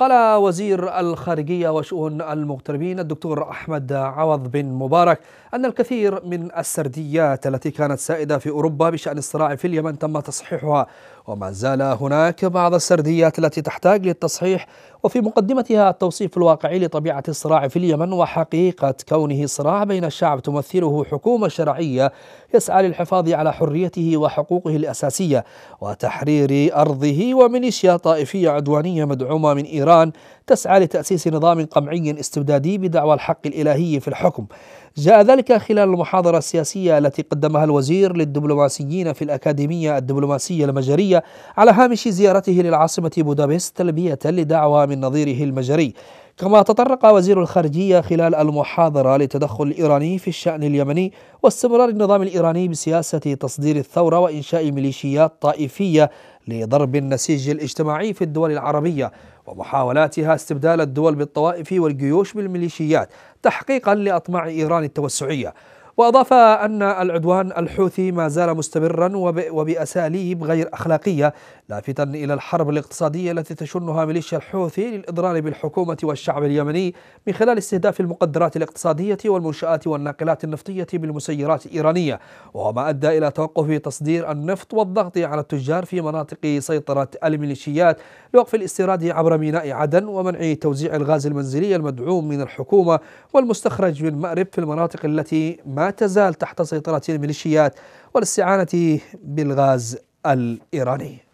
قال وزير الخارجية وشؤون المغتربين الدكتور أحمد عوض بن مبارك أن الكثير من السرديات التي كانت سائدة في أوروبا بشأن الصراع في اليمن تم تصحيحها وما زال هناك بعض السرديات التي تحتاج للتصحيح وفي مقدمتها التوصيف الواقعي لطبيعة الصراع في اليمن وحقيقة كونه صراع بين الشعب تمثله حكومة شرعية يسعى للحفاظ على حريته وحقوقه الأساسية وتحرير أرضه وميليشيا طائفية عدوانية مدعومة من إيران تسعى لتأسيس نظام قمعي استبدادي بدعوى الحق الإلهي في الحكم جاء ذلك خلال المحاضرة السياسية التي قدمها الوزير للدبلوماسيين في الأكاديمية الدبلوماسية المجرية الدولية على هامش زيارته للعاصمة بودابست تلبية لدعوى من نظيره المجري كما تطرق وزير الخارجية خلال المحاضرة للتدخل الإيراني في الشأن اليمني واستمرار النظام الإيراني بسياسة تصدير الثورة وإنشاء ميليشيات طائفية لضرب النسيج الاجتماعي في الدول العربية ومحاولاتها استبدال الدول بالطوائف والجيوش بالميليشيات تحقيقا لأطماع إيران التوسعية وأضاف أن العدوان الحوثي ما زال مستمرا وبأساليب غير أخلاقية لافتا إلى الحرب الاقتصادية التي تشنها ميليشيا الحوثي للإضرار بالحكومة والشعب اليمني من خلال استهداف المقدرات الاقتصادية والمنشآت والناقلات النفطية بالمسيرات الإيرانية وما أدى إلى توقف تصدير النفط والضغط على التجار في مناطق سيطرة الميليشيات لوقف الاستيراد عبر ميناء عدن ومنع توزيع الغاز المنزلي المدعوم من الحكومة والمستخرج من مأرب في المناطق التي ما تزال تحت سيطرة الميليشيات والاستعانة بالغاز الإيراني